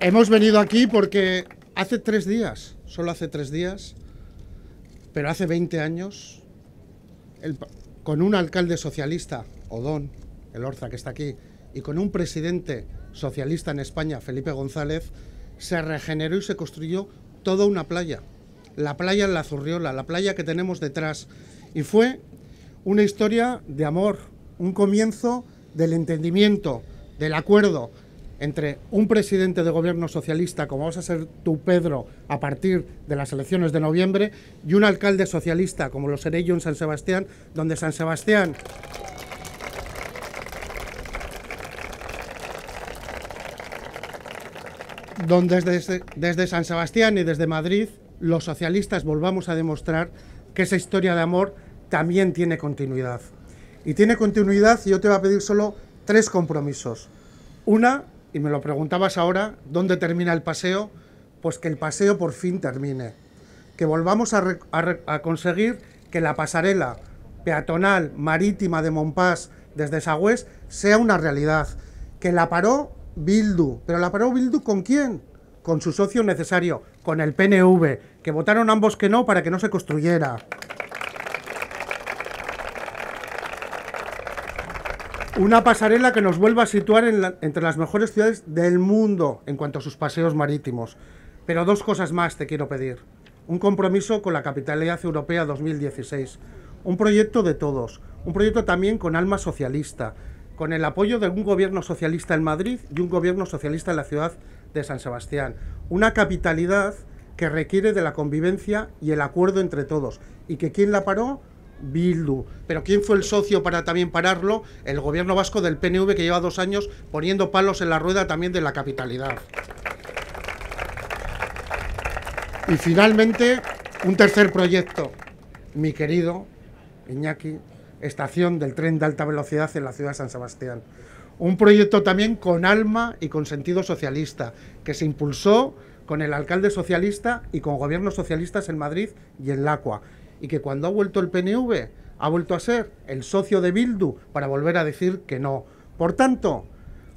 Hemos venido aquí porque hace tres días, solo hace tres días, pero hace 20 años, con un alcalde socialista, Odón, el Orza que está aquí, y con un presidente socialista en España, Felipe González, se regeneró y se construyó toda una playa. La playa en la Zurriola, la playa que tenemos detrás. Y fue una historia de amor, un comienzo del entendimiento, del acuerdo, entre un presidente de gobierno socialista, como vas a ser tú, Pedro, a partir de las elecciones de noviembre, y un alcalde socialista, como lo seré yo en San Sebastián, donde San Sebastián... donde desde, desde San Sebastián y desde Madrid los socialistas volvamos a demostrar que esa historia de amor también tiene continuidad. Y tiene continuidad yo te voy a pedir solo tres compromisos. Una, y me lo preguntabas ahora, ¿dónde termina el paseo? Pues que el paseo por fin termine, que volvamos a, conseguir que la pasarela peatonal marítima de Montpass desde Sagüés sea una realidad, que la paró Bildu, pero la paró Bildu con quién? Con su socio necesario, con el PNV, que votaron ambos que no para que no se construyera. Una pasarela que nos vuelva a situar entre las mejores ciudades del mundo en cuanto a sus paseos marítimos. Pero dos cosas más te quiero pedir. Un compromiso con la Capitalidad Europea 2016. Un proyecto de todos. Un proyecto también con alma socialista. Con el apoyo de un gobierno socialista en Madrid y un gobierno socialista en la ciudad de San Sebastián. Una capitalidad que requiere de la convivencia y el acuerdo entre todos. Y que quien la paró Bildu. Pero ¿quién fue el socio para también pararlo? El gobierno vasco del PNV que lleva dos años poniendo palos en la rueda también de la capitalidad. Y finalmente, un tercer proyecto, mi querido Iñaki, estación del tren de alta velocidad en la ciudad de San Sebastián. Un proyecto también con alma y con sentido socialista, que se impulsó con el alcalde socialista y con gobiernos socialistas en Madrid y en Lacua y que cuando ha vuelto el PNV ha vuelto a ser el socio de Bildu para volver a decir que no. Por tanto,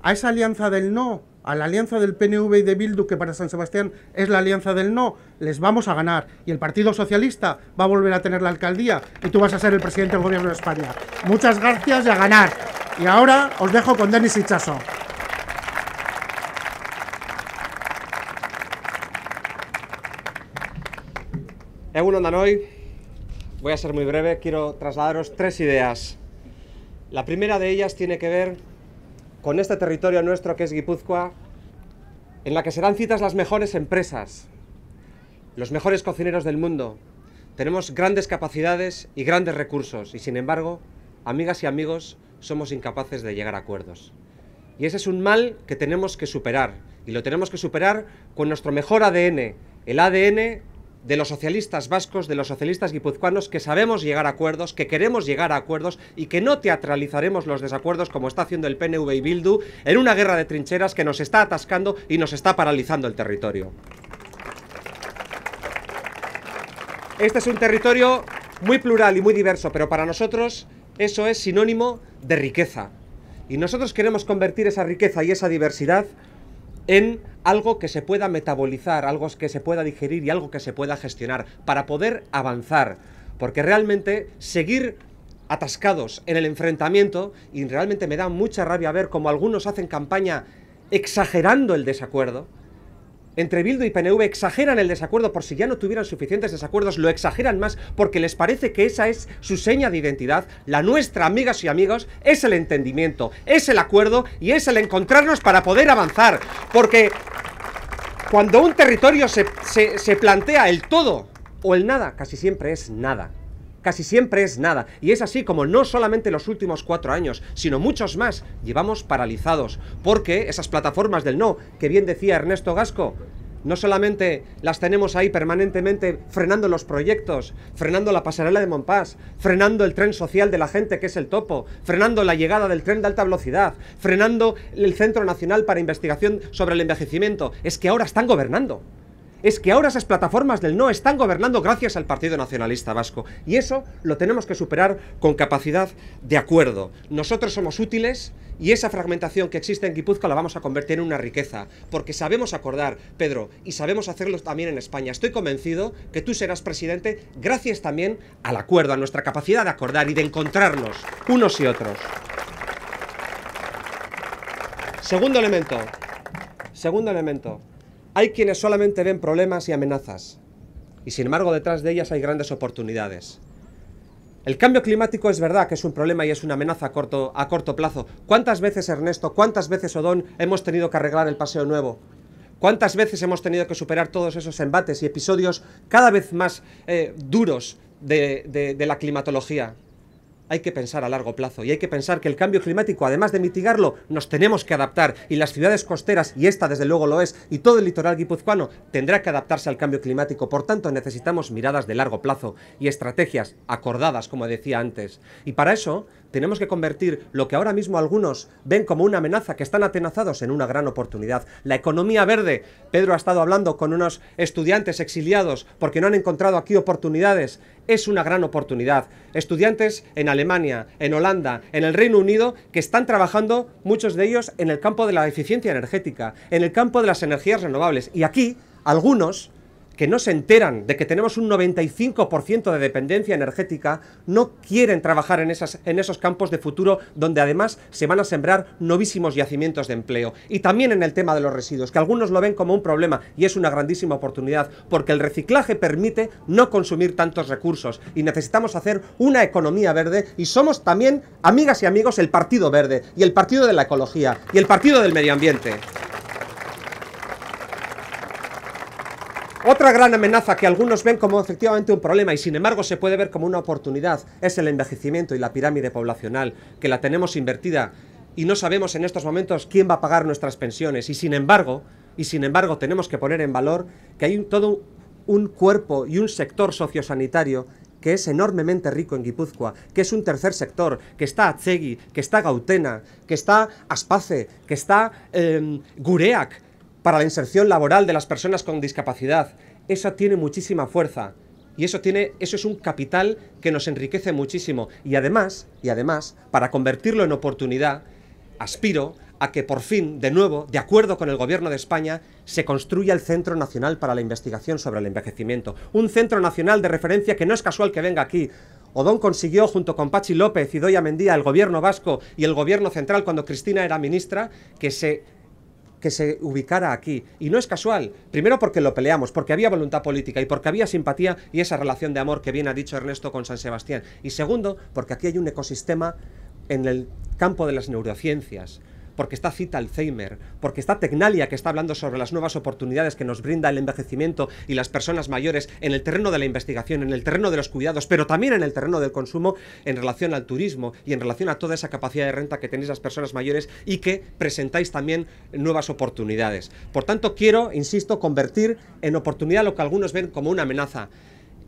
a esa alianza del no, a la alianza del PNV y de Bildu, que para San Sebastián es la alianza del no, les vamos a ganar. Y el Partido Socialista va a volver a tener la alcaldía y tú vas a ser el presidente del Gobierno de España. Muchas gracias y a ganar. Y ahora os dejo con Denis Hichaso. Voy a ser muy breve, quiero trasladaros tres ideas. La primera de ellas tiene que ver con este territorio nuestro que es Guipúzcoa, en la que serán citas las mejores empresas, los mejores cocineros del mundo. Tenemos grandes capacidades y grandes recursos y sin embargo, amigas y amigos, somos incapaces de llegar a acuerdos. Y ese es un mal que tenemos que superar y lo tenemos que superar con nuestro mejor ADN, el ADN de los socialistas vascos, de los socialistas guipuzcoanos, que sabemos llegar a acuerdos, que queremos llegar a acuerdos y que no teatralizaremos los desacuerdos como está haciendo el PNV y Bildu en una guerra de trincheras que nos está atascando y nos está paralizando el territorio. Este es un territorio muy plural y muy diverso, pero para nosotros eso es sinónimo de riqueza. Y nosotros queremos convertir esa riqueza y esa diversidad en algo que se pueda metabolizar, algo que se pueda digerir y algo que se pueda gestionar para poder avanzar. Porque realmente seguir atascados en el enfrentamiento y realmente me da mucha rabia ver como algunos hacen campaña exagerando el desacuerdo, entre Bildu y PNV exageran el desacuerdo por si ya no tuvieran suficientes desacuerdos, lo exageran más porque les parece que esa es su seña de identidad, la nuestra, amigas y amigos, es el entendimiento, es el acuerdo y es el encontrarnos para poder avanzar. Porque cuando un territorio se, se plantea el todo o el nada, casi siempre es nada. Casi siempre es nada, y es así como no solamente los últimos cuatro años, sino muchos más, llevamos paralizados, porque esas plataformas del no, que bien decía Ernesto Gasco, no solamente las tenemos ahí permanentemente frenando los proyectos, frenando la pasarela de Montpas, frenando el tren social de la gente que es el topo, frenando la llegada del tren de alta velocidad, frenando el Centro Nacional para Investigación sobre el Envejecimiento, es que ahora están gobernando es que ahora esas plataformas del no están gobernando gracias al Partido Nacionalista Vasco. Y eso lo tenemos que superar con capacidad de acuerdo. Nosotros somos útiles y esa fragmentación que existe en Guipúzcoa la vamos a convertir en una riqueza, porque sabemos acordar, Pedro, y sabemos hacerlo también en España. Estoy convencido que tú serás presidente gracias también al acuerdo, a nuestra capacidad de acordar y de encontrarnos unos y otros. Segundo elemento. Segundo elemento. Hay quienes solamente ven problemas y amenazas, y sin embargo detrás de ellas hay grandes oportunidades. El cambio climático es verdad que es un problema y es una amenaza a corto, a corto plazo. ¿Cuántas veces, Ernesto, cuántas veces, Odón, hemos tenido que arreglar el Paseo Nuevo? ¿Cuántas veces hemos tenido que superar todos esos embates y episodios cada vez más eh, duros de la climatología? hay que pensar a largo plazo y hay que pensar que el cambio climático, además de mitigarlo, nos tenemos que adaptar y las ciudades costeras, y esta desde luego lo es, y todo el litoral guipuzcoano tendrá que adaptarse al cambio climático. Por tanto, necesitamos miradas de largo plazo y estrategias acordadas, como decía antes. Y para eso tenemos que convertir lo que ahora mismo algunos ven como una amenaza, que están atenazados, en una gran oportunidad. La economía verde. Pedro ha estado hablando con unos estudiantes exiliados porque no han encontrado aquí oportunidades. Es una gran oportunidad. Estudiantes en Alemania, en Holanda, en el Reino Unido, que están trabajando, muchos de ellos, en el campo de la eficiencia energética, en el campo de las energías renovables. Y aquí, algunos que no se enteran de que tenemos un 95% de dependencia energética, no quieren trabajar en, esas, en esos campos de futuro donde además se van a sembrar novísimos yacimientos de empleo. Y también en el tema de los residuos, que algunos lo ven como un problema y es una grandísima oportunidad, porque el reciclaje permite no consumir tantos recursos y necesitamos hacer una economía verde y somos también, amigas y amigos, el Partido Verde y el Partido de la Ecología y el Partido del Medio Ambiente. Otra gran amenaza que algunos ven como efectivamente un problema y sin embargo se puede ver como una oportunidad es el envejecimiento y la pirámide poblacional, que la tenemos invertida y no sabemos en estos momentos quién va a pagar nuestras pensiones y sin embargo, y sin embargo tenemos que poner en valor que hay todo un cuerpo y un sector sociosanitario que es enormemente rico en Guipúzcoa, que es un tercer sector, que está Atzegui, que está Gautena, que está Aspace, que está eh, em, Gureak, para la inserción laboral de las personas con discapacidad. Eso tiene muchísima fuerza y eso tiene eso es un capital que nos enriquece muchísimo y además, y además, para convertirlo en oportunidad, aspiro a que por fin, de nuevo, de acuerdo con el Gobierno de España, se construya el Centro Nacional para la Investigación sobre el Envejecimiento. Un centro nacional de referencia que no es casual que venga aquí. Odón consiguió, junto con Pachi López y Doya Mendía, el Gobierno vasco y el Gobierno central, cuando Cristina era ministra, que se que se ubicara aquí. Y no es casual. Primero porque lo peleamos, porque había voluntad política y porque había simpatía y esa relación de amor que bien ha dicho Ernesto con San Sebastián. Y segundo, porque aquí hay un ecosistema en el campo de las neurociencias, porque está Cita Alzheimer, porque está Tecnalia, que está hablando sobre las nuevas oportunidades que nos brinda el envejecimiento y las personas mayores en el terreno de la investigación, en el terreno de los cuidados, pero también en el terreno del consumo en relación al turismo y en relación a toda esa capacidad de renta que tenéis las personas mayores y que presentáis también nuevas oportunidades. Por tanto, quiero, insisto, convertir en oportunidad lo que algunos ven como una amenaza.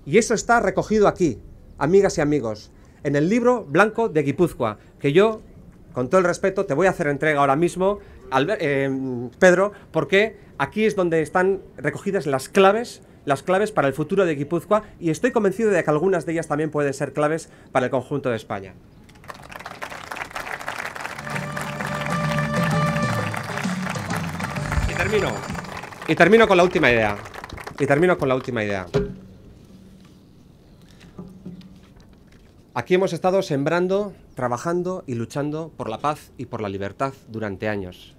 Y eso está recogido aquí, amigas y amigos, en el libro blanco de Guipúzcoa, que yo con todo el respeto, te voy a hacer entrega ahora mismo, eh, Pedro, porque aquí es donde están recogidas las claves las claves para el futuro de Guipúzcoa y estoy convencido de que algunas de ellas también pueden ser claves para el conjunto de España. Y termino. Y termino con la última idea. Y termino con la última idea. Aquí hemos estado sembrando, trabajando y luchando por la paz y por la libertad durante años.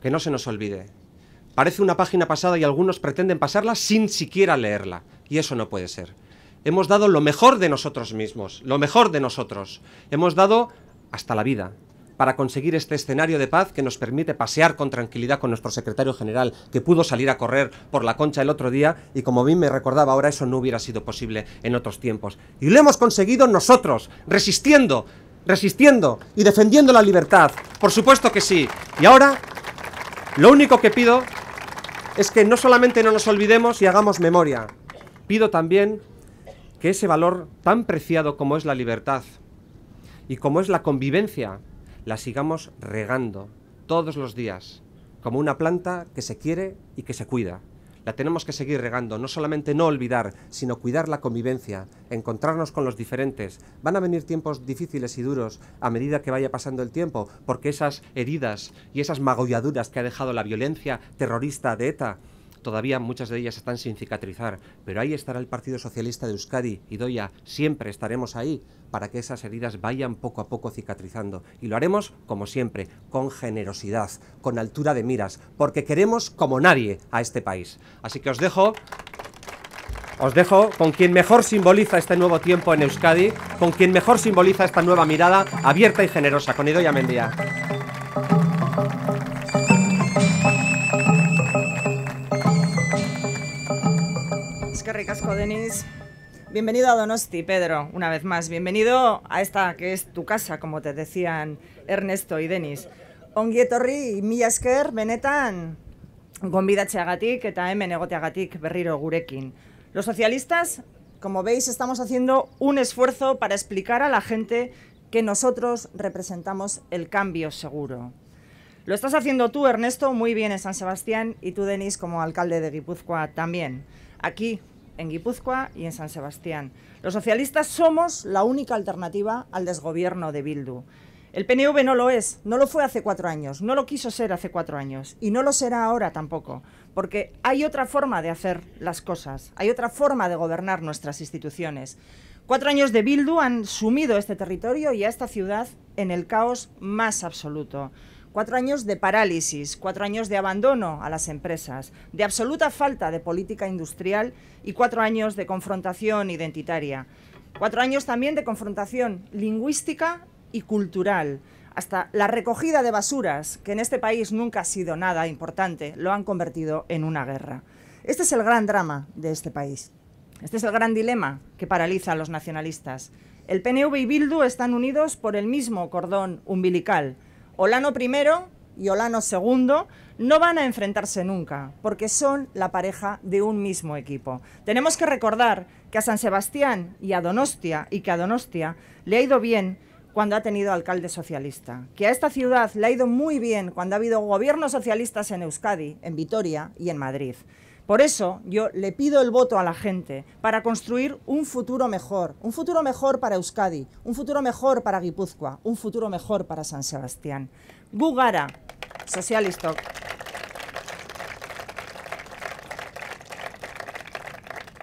Que no se nos olvide. Parece una página pasada y algunos pretenden pasarla sin siquiera leerla. Y eso no puede ser. Hemos dado lo mejor de nosotros mismos, lo mejor de nosotros. Hemos dado hasta la vida, para conseguir este escenario de paz que nos permite pasear con tranquilidad con nuestro secretario general, que pudo salir a correr por la concha el otro día y como bien me recordaba ahora eso no hubiera sido posible en otros tiempos. Y lo hemos conseguido nosotros, resistiendo, resistiendo y defendiendo la libertad. Por supuesto que sí. Y ahora, lo único que pido es que no solamente no nos olvidemos y hagamos memoria, pido también que ese valor tan preciado como es la libertad y como es la convivencia la sigamos regando todos los días, como una planta que se quiere y que se cuida. La tenemos que seguir regando, no solamente no olvidar, sino cuidar la convivencia, encontrarnos con los diferentes. Van a venir tiempos difíciles y duros a medida que vaya pasando el tiempo, porque esas heridas y esas magolladuras que ha dejado la violencia terrorista de ETA Todavía muchas de ellas están sin cicatrizar, pero ahí estará el Partido Socialista de Euskadi y Doya. Siempre estaremos ahí para que esas heridas vayan poco a poco cicatrizando. Y lo haremos, como siempre, con generosidad, con altura de miras, porque queremos como nadie a este país. Así que os dejo os dejo con quien mejor simboliza este nuevo tiempo en Euskadi, con quien mejor simboliza esta nueva mirada abierta y generosa, con Idoia Mendía. Ricasco, Denis. Bienvenido a Donosti, Pedro, una vez más. Bienvenido a esta que es tu casa, como te decían Ernesto y Denis. benetan, berriro gurekin. Los socialistas, como veis, estamos haciendo un esfuerzo para explicar a la gente que nosotros representamos el cambio seguro. Lo estás haciendo tú, Ernesto, muy bien en San Sebastián, y tú, Denis, como alcalde de Guipúzcoa también. Aquí en Guipúzcoa y en San Sebastián. Los socialistas somos la única alternativa al desgobierno de Bildu. El PNV no lo es, no lo fue hace cuatro años, no lo quiso ser hace cuatro años y no lo será ahora tampoco, porque hay otra forma de hacer las cosas, hay otra forma de gobernar nuestras instituciones. Cuatro años de Bildu han sumido este territorio y a esta ciudad en el caos más absoluto. Cuatro años de parálisis, cuatro años de abandono a las empresas, de absoluta falta de política industrial y cuatro años de confrontación identitaria. Cuatro años también de confrontación lingüística y cultural. Hasta la recogida de basuras, que en este país nunca ha sido nada importante, lo han convertido en una guerra. Este es el gran drama de este país. Este es el gran dilema que paraliza a los nacionalistas. El PNV y Bildu están unidos por el mismo cordón umbilical Olano primero y Olano segundo no van a enfrentarse nunca, porque son la pareja de un mismo equipo. Tenemos que recordar que a San Sebastián y a Donostia, y que a Donostia le ha ido bien cuando ha tenido alcalde socialista, que a esta ciudad le ha ido muy bien cuando ha habido gobiernos socialistas en Euskadi, en Vitoria y en Madrid. Por eso yo le pido el voto a la gente para construir un futuro mejor, un futuro mejor para Euskadi, un futuro mejor para Gipuzkoa, un futuro mejor para San Sebastián. Gugara, socialista.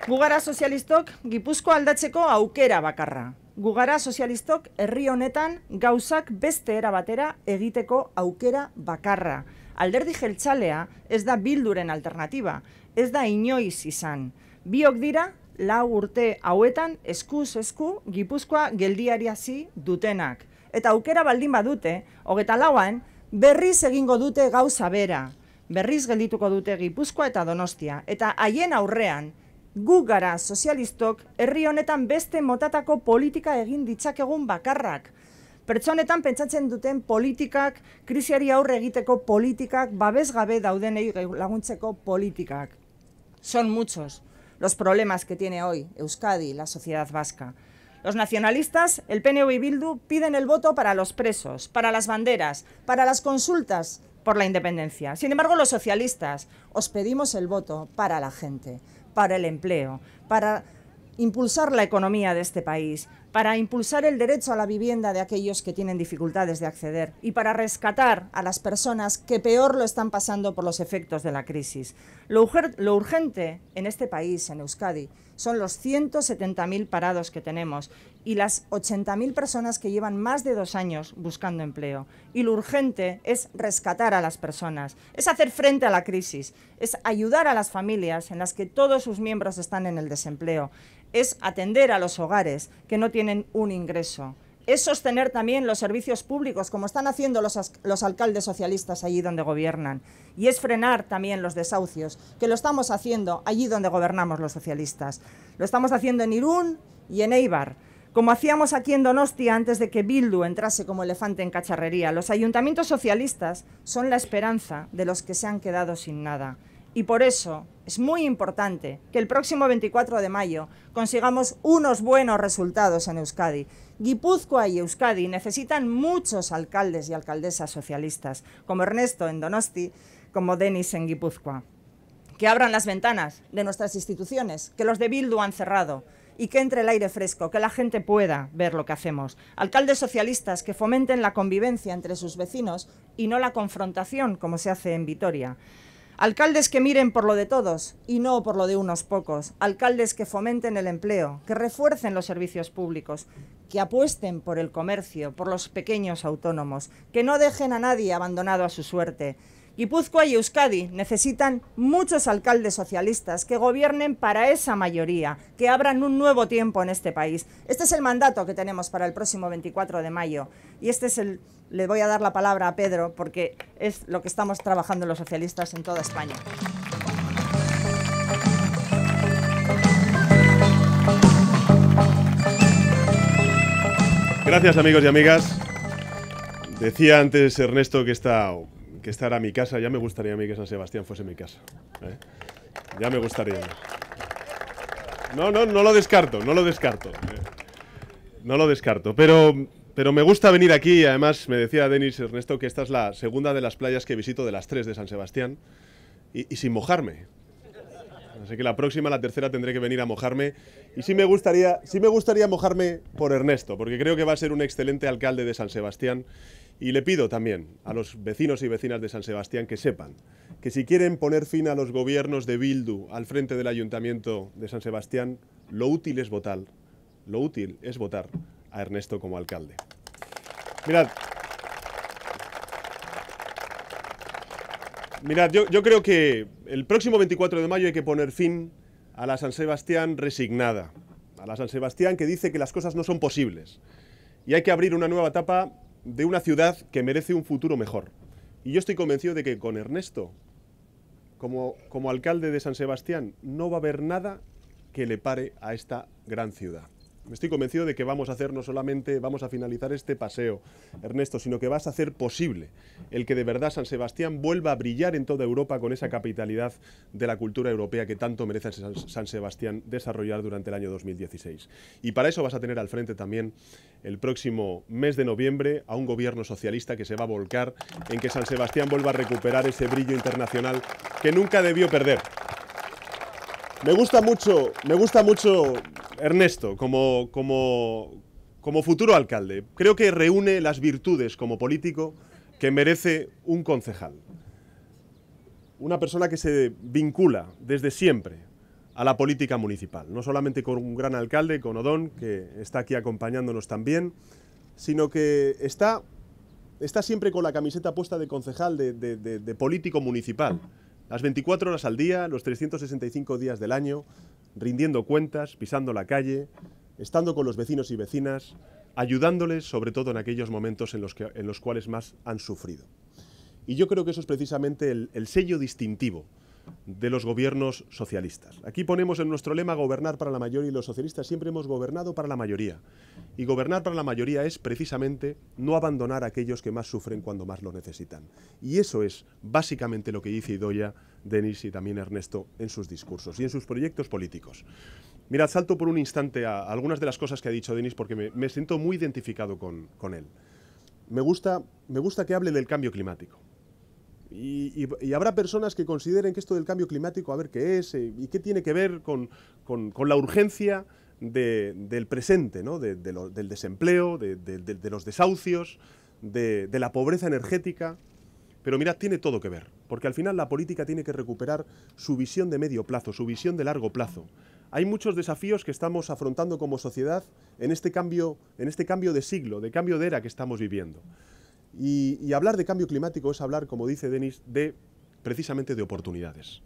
Gugara sozialistok Gipuzko aldatzeko aukera bakarra. Gugara sozialistok herri honetan gauzak beste era batera egiteko aukera bakarra. Alderdi jeltxalea ez da bilduren alternativa, ez da inoiz izan. Biok dira, lau urte hauetan eskuz esku Gipuzkoa geldiariazi dutenak. Eta aukera baldin badute, hogeta lauan, berriz egingo dute gauza bera. Berriz geldituko dute Gipuzkoa eta Donostia. Eta haien aurrean, gu gara sozialistok herri honetan beste motatako politika egin ditzakegun bakarrak. Pertsonetan pentsatzen duten politikak, krisiari aurre egiteko politikak, babesgabe daudenei laguntzeko politikak. Son muchos los problemas que tiene hoy Euskadi, la sociedad vasca. Los nacionalistas, el PNV y Bildu, piden el voto para los presos, para las banderas, para las consultas por la independencia. Sin embargo, los socialistas os pedimos el voto para la gente, para el empleo, para impulsar la economía de este país, para impulsar el derecho a la vivienda de aquellos que tienen dificultades de acceder y para rescatar a las personas que peor lo están pasando por los efectos de la crisis. Lo, urgente en este país, en Euskadi, son los 170.000 parados que tenemos y las 80.000 personas que llevan más de dos años buscando empleo. Y lo urgente es rescatar a las personas, es hacer frente a la crisis, es ayudar a las familias en las que todos sus miembros están en el desempleo, es atender a los hogares que no tienen un ingreso, es sostener también los servicios públicos, como están haciendo los, alcaldes socialistas allí donde gobiernan, y es frenar también los desahucios, que lo estamos haciendo allí donde gobernamos los socialistas. Lo estamos haciendo en Irún y en Eibar. Como hacíamos aquí en Donostia antes de que Bildu entrase como elefante en cacharrería, los ayuntamientos socialistas son la esperanza de los que se han quedado sin nada. Y por eso es muy importante que el próximo 24 de mayo consigamos unos buenos resultados en Euskadi. Guipúzcoa y Euskadi necesitan muchos alcaldes y alcaldesas socialistas, como Ernesto en Donosti, como Denis en Guipúzcoa. Que abran las ventanas de nuestras instituciones, que los de Bildu han cerrado, y que entre el aire fresco, que la gente pueda ver lo que hacemos. Alcaldes socialistas que fomenten la convivencia entre sus vecinos y no la confrontación como se hace en Vitoria. Alcaldes que miren por lo de todos y no por lo de unos pocos. Alcaldes que fomenten el empleo, que refuercen los servicios públicos, que apuesten por el comercio, por los pequeños autónomos, que no dejen a nadie abandonado a su suerte. Guipúzcoa y Euskadi necesitan muchos alcaldes socialistas que gobiernen para esa mayoría, que abran un nuevo tiempo en este país. Este es el mandato que tenemos para el próximo 24 de mayo y este es el le voy a dar la palabra a Pedro porque es lo que estamos trabajando los socialistas en toda España. Gracias amigos y amigas. Decía antes Ernesto que esta, que era mi casa. Ya me gustaría a mí que San Sebastián fuese mi casa. ¿eh? Ya me gustaría. No, no, no lo descarto, no lo descarto. ¿eh? No lo descarto, pero pero me gusta venir aquí y además me decía Denis Ernesto que esta es la segunda de las playas que visito de las tres de San Sebastián y, sin mojarme. Así que la próxima, la tercera, tendré que venir a mojarme. Y sí me, gustaría, sí me gustaría mojarme por Ernesto, porque creo que va a ser un excelente alcalde de San Sebastián. Y le pido también a los vecinos y vecinas de San Sebastián que sepan que si quieren poner fin a los gobiernos de Bildu al frente del ayuntamiento de San Sebastián, lo útil es votar. Lo útil es votar a Ernesto como alcalde. Mirad, Mirad, yo, creo que el próximo 24 de mayo hay que poner fin a la San Sebastián resignada, a la San Sebastián que dice que las cosas no son posibles. Y hay que abrir una nueva etapa de una ciudad que merece un futuro mejor. Y yo estoy convencido de que con Ernesto, como, como alcalde de San Sebastián, no va a haber nada que le pare a esta gran ciudad. Me estoy convencido de que vamos a hacer no solamente, vamos a finalizar este paseo, Ernesto, sino que vas a hacer posible el que de verdad San Sebastián vuelva a brillar en toda Europa con esa capitalidad de la cultura europea que tanto merece San Sebastián desarrollar durante el año 2016. Y para eso vas a tener al frente también el próximo mes de noviembre a un gobierno socialista que se va a volcar en que San Sebastián vuelva a recuperar ese brillo internacional que nunca debió perder. Me gusta mucho, me gusta mucho Ernesto, como, como, futuro alcalde, creo que reúne las virtudes como político que merece un concejal. Una persona que se vincula desde siempre a la política municipal, no solamente con un gran alcalde, con Odón, que está aquí acompañándonos también, sino que está, está siempre con la camiseta puesta de concejal, de, de político municipal, las 24 horas al día, los 365 días del año, rindiendo cuentas, pisando la calle, estando con los vecinos y vecinas, ayudándoles sobre todo en aquellos momentos en los, que, en los cuales más han sufrido. Y yo creo que eso es precisamente el, sello distintivo de los gobiernos socialistas. Aquí ponemos en nuestro lema gobernar para la mayoría y los socialistas siempre hemos gobernado para la mayoría. Y gobernar para la mayoría es precisamente no abandonar a aquellos que más sufren cuando más lo necesitan. Y eso es básicamente lo que dice Idoya Denis y también Ernesto en sus discursos y en sus proyectos políticos. Mirad, salto por un instante a algunas de las cosas que ha dicho Denis porque me, siento muy identificado con, él. Me gusta, me gusta que hable del cambio climático. Y, habrá personas que consideren que esto del cambio climático, a ver qué es eh, y qué tiene que ver con, la urgencia del presente, ¿no? del desempleo, de, los desahucios, de, la pobreza energética. Pero mira, tiene todo que ver, porque al final la política tiene que recuperar su visión de medio plazo, su visión de largo plazo. Hay muchos desafíos que estamos afrontando como sociedad en este cambio, en este cambio de siglo, de cambio de era que estamos viviendo. Y, hablar de cambio climático es hablar, como dice Denis, de precisamente de oportunidades,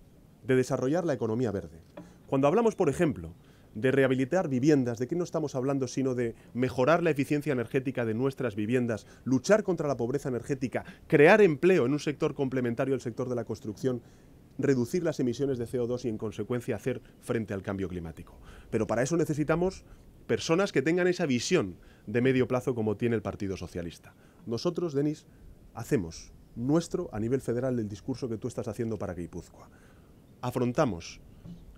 de desarrollar la economía verde. Cuando hablamos, por ejemplo, de rehabilitar viviendas, de qué no estamos hablando sino de mejorar la eficiencia energética de nuestras viviendas, luchar contra la pobreza energética, crear empleo en un sector complementario al sector de la construcción, reducir las emisiones de CO2 y en consecuencia hacer frente al cambio climático. Pero para eso necesitamos personas que tengan esa visión de medio plazo como tiene el Partido Socialista. Nosotros, Denis, hacemos nuestro a nivel federal el discurso que tú estás haciendo para Guipúzcoa. Afrontamos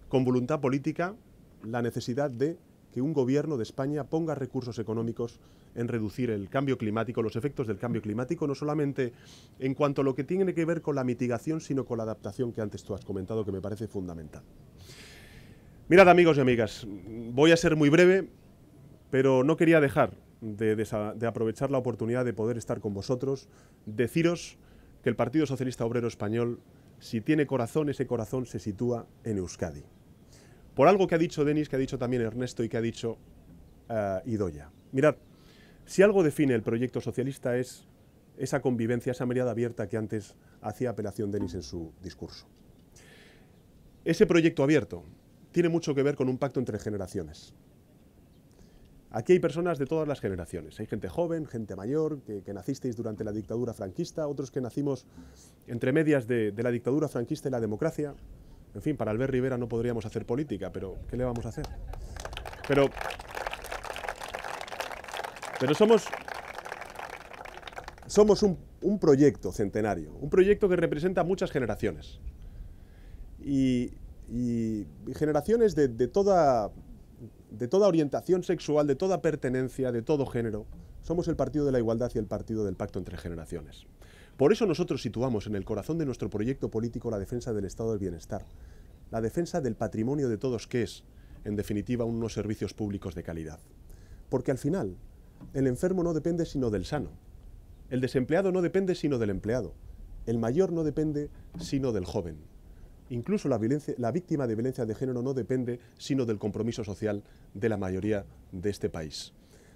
con voluntad política la necesidad de que un gobierno de España ponga recursos económicos en reducir el cambio climático, los efectos del cambio climático, no solamente en cuanto a lo que tiene que ver con la mitigación, sino con la adaptación que antes tú has comentado, que me parece fundamental. Mirad amigos y amigas, voy a ser muy breve, pero no quería dejar de, aprovechar la oportunidad de poder estar con vosotros, deciros que el Partido Socialista Obrero Español, si tiene corazón, ese corazón se sitúa en Euskadi por algo que ha dicho Denis, que ha dicho también Ernesto y que ha dicho eh, Idoya. Mirad, si algo define el proyecto socialista es esa convivencia, esa mirada abierta que antes hacía apelación Denis en su discurso. Ese proyecto abierto tiene mucho que ver con un pacto entre generaciones. Aquí hay personas de todas las generaciones. Hay gente joven, gente mayor, que, nacisteis durante la dictadura franquista, otros que nacimos entre medias de, de la dictadura franquista y la democracia. En fin, para Albert Rivera no podríamos hacer política, pero ¿qué le vamos a hacer? Pero, pero somos, somos un, proyecto centenario, un proyecto que representa muchas generaciones. Y, generaciones de toda orientación sexual, de toda pertenencia, de todo género. Somos el Partido de la Igualdad y el Partido del Pacto entre Generaciones. Por eso nosotros situamos en el corazón de nuestro proyecto político la defensa del estado del bienestar, la defensa del patrimonio de todos que es, en definitiva, unos servicios públicos de calidad. Porque al final, el enfermo no depende sino del sano, el desempleado no depende sino del empleado, el mayor no depende sino del joven. Incluso la, víctima de violencia de género no depende sino del compromiso social de la mayoría de este país.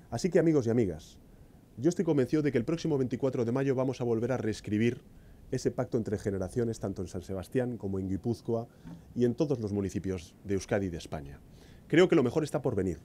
Así que amigos y amigas, yo estoy convencido de que el próximo 24 de mayo vamos a volver a reescribir ese pacto entre generaciones, tanto en San Sebastián como en Guipúzcoa y en todos los municipios de Euskadi y de España. Creo que lo mejor está por venir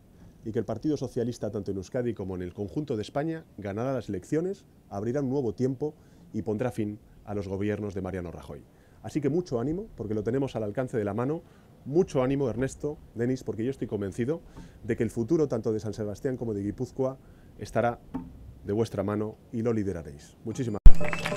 y que el Partido Socialista, tanto en Euskadi como en el conjunto de España, ganará las elecciones, abrirá un nuevo tiempo y pondrá fin a los gobiernos de Mariano Rajoy. Así que mucho ánimo, porque lo tenemos al alcance de la mano, mucho ánimo Ernesto, Denis, porque yo estoy convencido de que el futuro tanto de San Sebastián como de Guipúzcoa estará de vuestra mano y lo lideraréis. Muchísimas gracias.